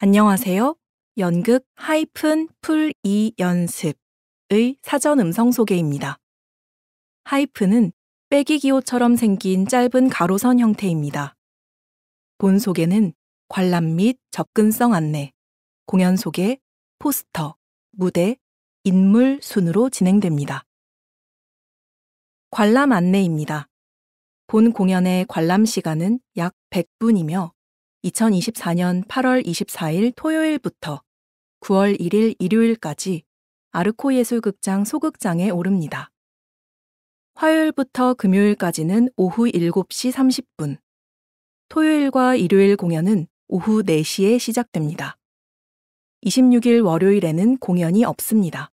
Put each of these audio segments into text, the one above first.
안녕하세요. 연극 하이픈 풀이 연습의 사전 음성 소개입니다. 하이픈은 빼기 기호처럼 생긴 짧은 가로선 형태입니다. 본 소개는 관람 및 접근성 안내, 공연 소개, 포스터, 무대, 인물 순으로 진행됩니다. 관람 안내입니다. 본 공연의 관람 시간은 약 100분이며 2024년 8월 24일 토요일부터 9월 1일 일요일까지 아르코 예술극장 소극장에 오릅니다. 화요일부터 금요일까지는 오후 7시 30분, 토요일과 일요일 공연은 오후 4시에 시작됩니다. 26일 월요일에는 공연이 없습니다.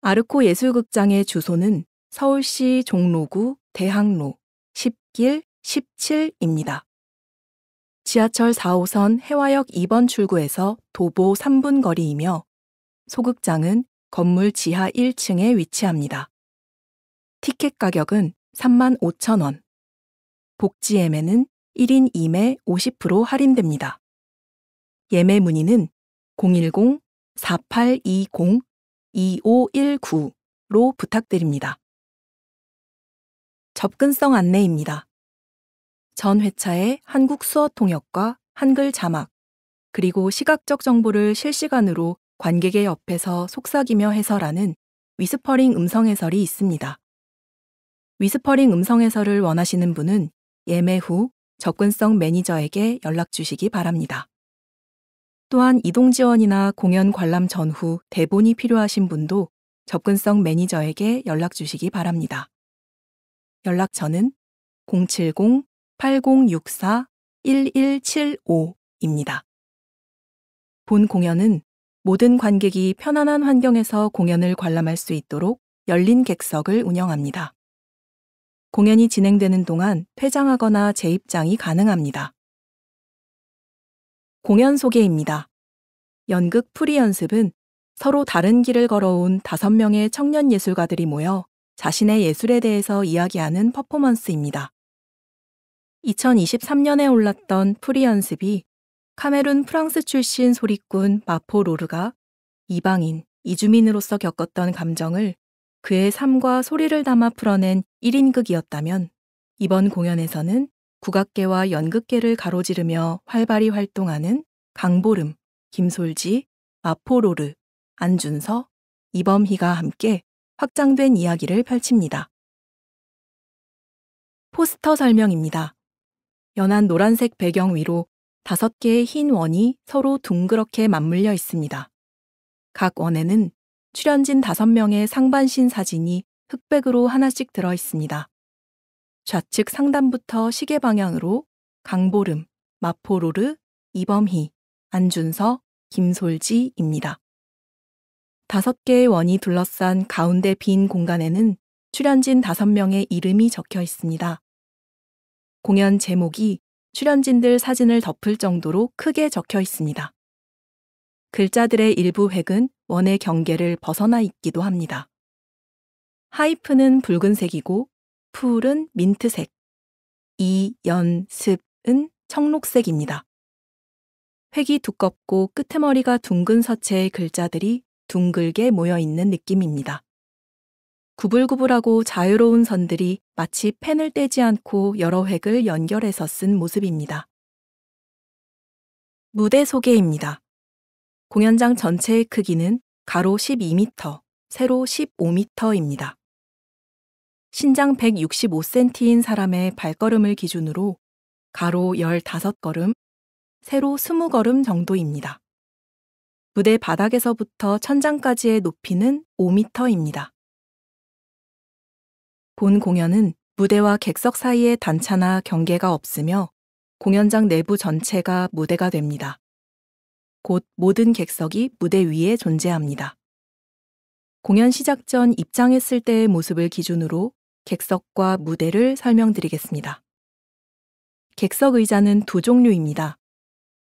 아르코 예술극장의 주소는 서울시 종로구 대학로 10길 17입니다. 지하철 4호선 해화역 2번 출구에서 도보 3분 거리이며 소극장은 건물 지하 1층에 위치합니다. 티켓 가격은 3 5 0 0 0 원. 복지 예매는 1인 2매 50% 할인됩니다. 예매 문의는 010-4820-2519로 부탁드립니다. 접근성 안내입니다. 전 회차의 한국 수어 통역과 한글 자막, 그리고 시각적 정보를 실시간으로 관객의 옆에서 속삭이며 해설하는 위스퍼링 음성 해설이 있습니다. 위스퍼링 음성 해설을 원하시는 분은 예매 후 접근성 매니저에게 연락 주시기 바랍니다. 또한 이동 지원이나 공연 관람 전후 대본이 필요하신 분도 접근성 매니저에게 연락 주시기 바랍니다. 연락처는 070 8064-1175입니다. 본 공연은 모든 관객이 편안한 환경에서 공연을 관람할 수 있도록 열린 객석을 운영합니다. 공연이 진행되는 동안 퇴장하거나 재입장이 가능합니다. 공연 소개입니다. 연극 프리 연습은 서로 다른 길을 걸어온 5 명의 청년 예술가들이 모여 자신의 예술에 대해서 이야기하는 퍼포먼스입니다. 2023년에 올랐던 프리 연습이 카메룬 프랑스 출신 소리꾼 마포 로르가 이방인, 이주민으로서 겪었던 감정을 그의 삶과 소리를 담아 풀어낸 1인극이었다면 이번 공연에서는 국악계와 연극계를 가로지르며 활발히 활동하는 강보름, 김솔지, 마포 로르, 안준서, 이범희가 함께 확장된 이야기를 펼칩니다. 포스터 설명입니다. 연한 노란색 배경 위로 다섯 개의 흰 원이 서로 둥그렇게 맞물려 있습니다. 각 원에는 출연진 다섯 명의 상반신 사진이 흑백으로 하나씩 들어 있습니다. 좌측 상단부터 시계 방향으로 강보름, 마포로르, 이범희, 안준서, 김솔지입니다. 다섯 개의 원이 둘러싼 가운데 빈 공간에는 출연진 다섯 명의 이름이 적혀 있습니다. 공연 제목이 출연진들 사진을 덮을 정도로 크게 적혀 있습니다. 글자들의 일부 획은 원의 경계를 벗어나 있기도 합니다. 하이프는 붉은색이고 풀은 민트색, 이, 연, 습은 청록색입니다. 획이 두껍고 끄트머리가 둥근 서체의 글자들이 둥글게 모여 있는 느낌입니다. 구불구불하고 자유로운 선들이 마치 펜을 떼지 않고 여러 획을 연결해서 쓴 모습입니다. 무대 소개입니다. 공연장 전체의 크기는 가로 12m, 세로 15m입니다. 신장 165cm인 사람의 발걸음을 기준으로 가로 15걸음, 세로 20걸음 정도입니다. 무대 바닥에서부터 천장까지의 높이는 5m입니다. 본 공연은 무대와 객석 사이의 단차나 경계가 없으며 공연장 내부 전체가 무대가 됩니다. 곧 모든 객석이 무대 위에 존재합니다. 공연 시작 전 입장했을 때의 모습을 기준으로 객석과 무대를 설명드리겠습니다. 객석 의자는 두 종류입니다.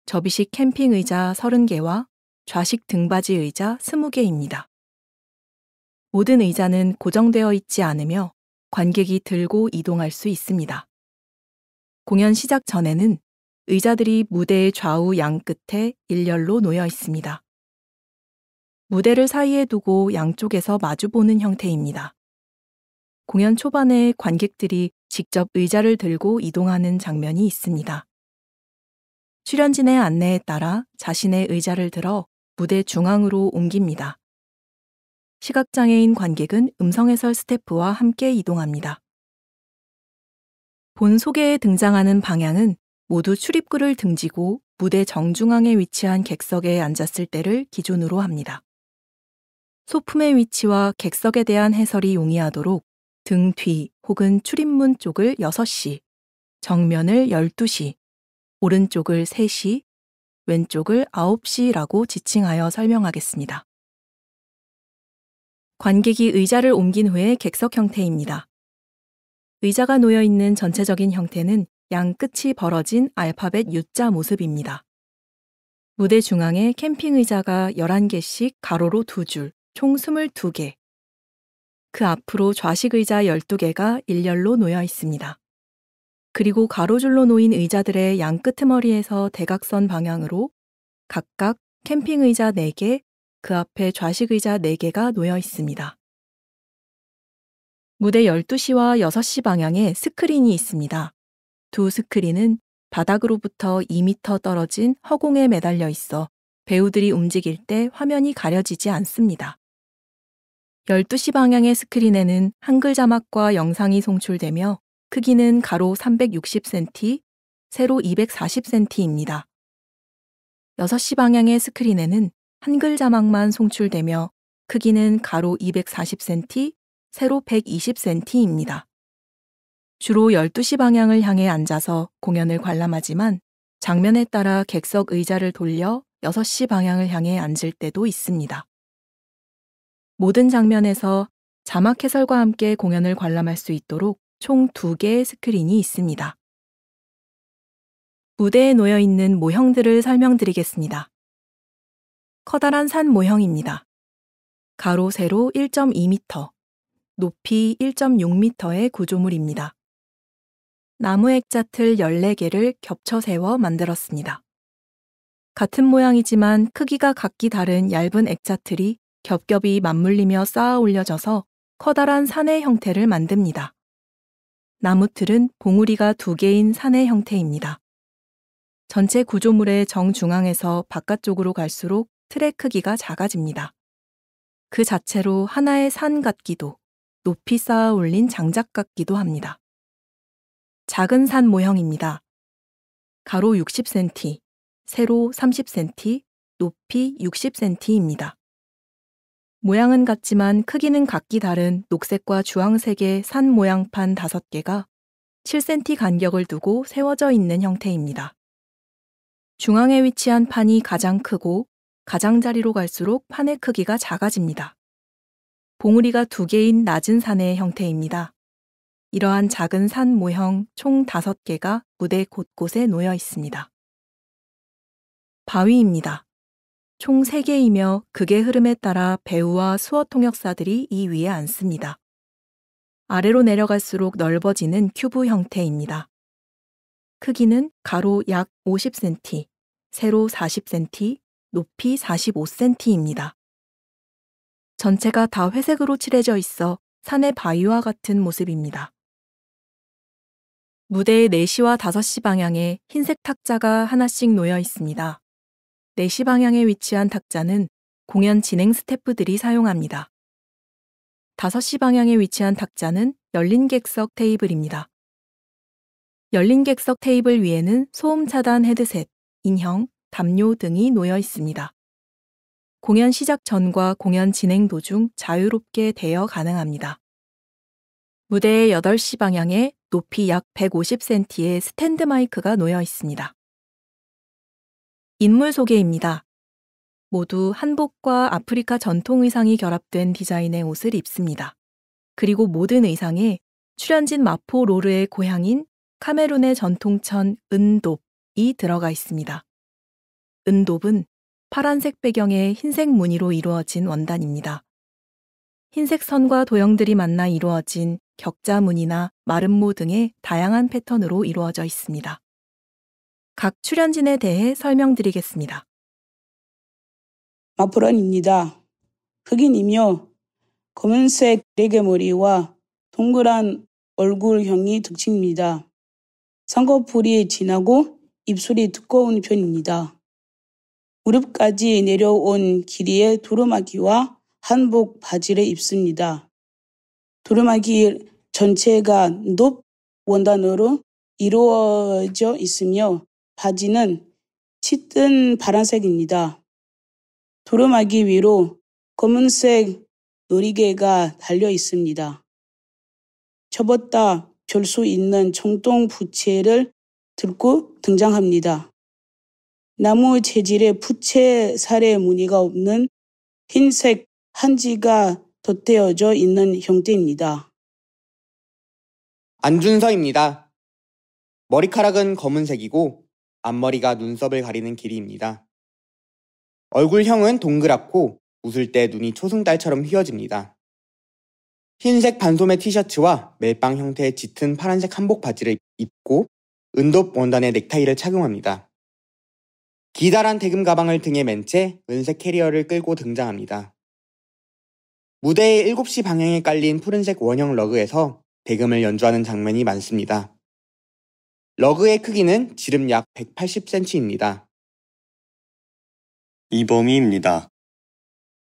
접이식 캠핑 의자 30개와 좌식 등받이 의자 20개입니다. 모든 의자는 고정되어 있지 않으며 관객이 들고 이동할 수 있습니다. 공연 시작 전에는 의자들이 무대의 좌우 양 끝에 일렬로 놓여 있습니다. 무대를 사이에 두고 양쪽에서 마주보는 형태입니다. 공연 초반에 관객들이 직접 의자를 들고 이동하는 장면이 있습니다. 출연진의 안내에 따라 자신의 의자를 들어 무대 중앙으로 옮깁니다. 시각장애인 관객은 음성해설 스태프와 함께 이동합니다. 본 소개에 등장하는 방향은 모두 출입구를 등지고 무대 정중앙에 위치한 객석에 앉았을 때를 기준으로 합니다. 소품의 위치와 객석에 대한 해설이 용이하도록 등 뒤 혹은 출입문 쪽을 6시, 정면을 12시, 오른쪽을 3시, 왼쪽을 9시라고 지칭하여 설명하겠습니다. 관객이 의자를 옮긴 후에 객석 형태입니다. 의자가 놓여 있는 전체적인 형태는 양 끝이 벌어진 알파벳 U자 모습입니다. 무대 중앙에 캠핑 의자가 11개씩 가로로 2줄, 총 22개. 그 앞으로 좌식 의자 12개가 일렬로 놓여 있습니다. 그리고 가로줄로 놓인 의자들의 양 끄트머리에서 대각선 방향으로 각각 캠핑 의자 4개, 그 앞에 좌식 의자 4개가 놓여 있습니다. 무대 12시와 6시 방향에 스크린이 있습니다. 두 스크린은 바닥으로부터 2 m 떨어진 허공에 매달려 있어 배우들이 움직일 때 화면이 가려지지 않습니다. 12시 방향의 스크린에는 한글 자막과 영상이 송출되며 크기는 가로 360cm, 세로 240cm입니다. 6시 방향의 스크린에는 한글 자막만 송출되며 크기는 가로 240cm, 세로 120cm입니다. 주로 12시 방향을 향해 앉아서 공연을 관람하지만 장면에 따라 객석 의자를 돌려 6시 방향을 향해 앉을 때도 있습니다. 모든 장면에서 자막 해설과 함께 공연을 관람할 수 있도록 총 2개의 스크린이 있습니다. 무대에 놓여 있는 모형들을 설명드리겠습니다. 커다란 산 모형입니다. 가로 세로 1.2m, 높이 1.6m의 구조물입니다. 나무 액자틀 14개를 겹쳐 세워 만들었습니다. 같은 모양이지만 크기가 각기 다른 얇은 액자틀이 겹겹이 맞물리며 쌓아 올려져서 커다란 산의 형태를 만듭니다. 나무틀은 봉우리가 두 개인 산의 형태입니다. 전체 구조물의 정중앙에서 바깥쪽으로 갈수록 트랙 크기가 작아집니다. 그 자체로 하나의 산 같기도 높이 쌓아 올린 장작 같기도 합니다. 작은 산 모형입니다. 가로 60cm, 세로 30cm, 높이 60cm입니다. 모양은 같지만 크기는 각기 다른 녹색과 주황색의 산 모양판 5개가 7cm 간격을 두고 세워져 있는 형태입니다. 중앙에 위치한 판이 가장 크고 가장자리로 갈수록 판의 크기가 작아집니다. 봉우리가 두 개인 낮은 산의 형태입니다. 이러한 작은 산 모형 총 다섯 개가 무대 곳곳에 놓여 있습니다. 바위입니다. 총 3개이며 극의 흐름에 따라 배우와 수어 통역사들이 이 위에 앉습니다. 아래로 내려갈수록 넓어지는 큐브 형태입니다. 크기는 가로 약 50cm, 세로 40cm, 높이 45cm입니다. 전체가 다 회색으로 칠해져 있어 산의 바위와 같은 모습입니다. 무대의 4시와 5시 방향에 흰색 탁자가 하나씩 놓여 있습니다. 4시 방향에 위치한 탁자는 공연 진행 스태프들이 사용합니다. 5시 방향에 위치한 탁자는 열린 객석 테이블입니다. 열린 객석 테이블 위에는 소음 차단 헤드셋, 인형, 담요 등이 놓여 있습니다. 공연 시작 전과 공연 진행 도중 자유롭게 대여 가능합니다. 무대의 8시 방향에 높이 약 150cm의 스탠드 마이크가 놓여 있습니다. 인물 소개입니다. 모두 한복과 아프리카 전통 의상이 결합된 디자인의 옷을 입습니다. 그리고 모든 의상에 출연진 마포 로르의 고향인 카메룬의 전통천 은돕이 들어가 있습니다. 은돕은 파란색 배경에 흰색 무늬로 이루어진 원단입니다. 흰색 선과 도형들이 만나 이루어진 격자 무늬나 마름모 등의 다양한 패턴으로 이루어져 있습니다. 각 출연진에 대해 설명드리겠습니다. 마프런입니다. 흑인이며 검은색 레게 머리와 동그란 얼굴형이 특징입니다. 쌍꺼풀이 진하고 입술이 두꺼운 편입니다. 무릎까지 내려온 길이의 두루마기와 한복 바지를 입습니다. 두루마기 전체가 높 원단으로 이루어져 있으며 바지는 짙은 파란색입니다. 두루마기 위로 검은색 놀이개가 달려 있습니다. 접었다 별수 있는 정동 부채를 들고 등장합니다. 나무 재질의 부채 살의 무늬가 없는 흰색 한지가 덧대어져 있는 형태입니다. 안준서입니다. 머리카락은 검은색이고 앞머리가 눈썹을 가리는 길이입니다. 얼굴형은 동그랗고 웃을 때 눈이 초승달처럼 휘어집니다. 흰색 반소매 티셔츠와 멜빵 형태의 짙은 파란색 한복 바지를 입고 은돕 원단의 넥타이를 착용합니다. 기다란 대금 가방을 등에 맨 채 은색 캐리어를 끌고 등장합니다. 무대의 7시 방향에 깔린 푸른색 원형 러그에서 대금을 연주하는 장면이 많습니다. 러그의 크기는 지름 약 180cm입니다. 이범이입니다.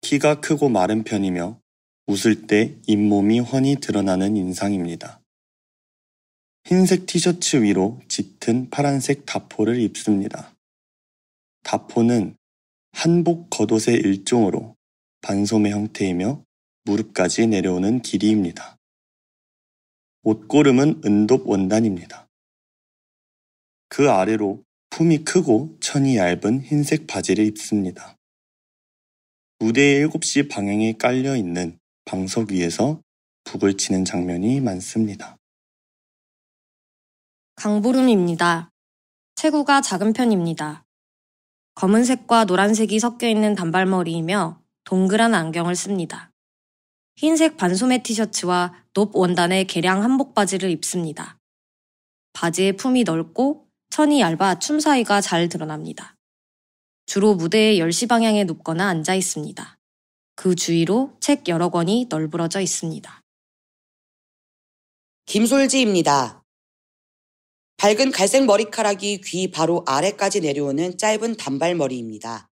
키가 크고 마른 편이며 웃을 때 잇몸이 훤히 드러나는 인상입니다. 흰색 티셔츠 위로 짙은 파란색 다포를 입습니다. 다포는 한복 겉옷의 일종으로 반소매 형태이며 무릎까지 내려오는 길이입니다. 옷고름은 은돕 원단입니다. 그 아래로 품이 크고 천이 얇은 흰색 바지를 입습니다. 무대의 7시 방향에 깔려 있는 방석 위에서 북을 치는 장면이 많습니다. 강부름입니다 체구가 작은 편입니다. 검은색과 노란색이 섞여 있는 단발머리이며 동그란 안경을 씁니다. 흰색 반소매 티셔츠와 높 원단의 개량 한복 바지를 입습니다. 바지의 품이 넓고 천이 얇아 춤 사이가 잘 드러납니다. 주로 무대의 10시 방향에 눕거나 앉아 있습니다. 그 주위로 책 여러 권이 널브러져 있습니다. 김솔지입니다. 밝은 갈색 머리카락이 귀 바로 아래까지 내려오는 짧은 단발머리입니다.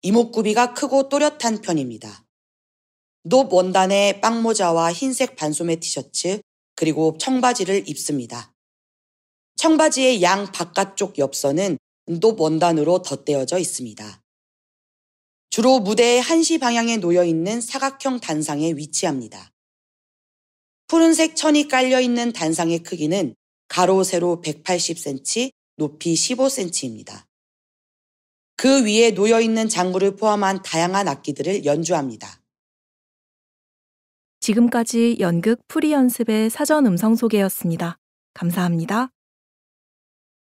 이목구비가 크고 또렷한 편입니다. 높원단에 빵모자와 흰색 반소매 티셔츠 그리고 청바지를 입습니다. 청바지의 양 바깥쪽 옆선은 높 원단으로 덧대어져 있습니다. 주로 무대의 한시 방향에 놓여 있는 사각형 단상에 위치합니다. 푸른색 천이 깔려 있는 단상의 크기는 가로 세로 180cm, 높이 15cm입니다. 그 위에 놓여 있는 장구를 포함한 다양한 악기들을 연주합니다. 지금까지 연극 프리 연습의 사전 음성 소개였습니다. 감사합니다.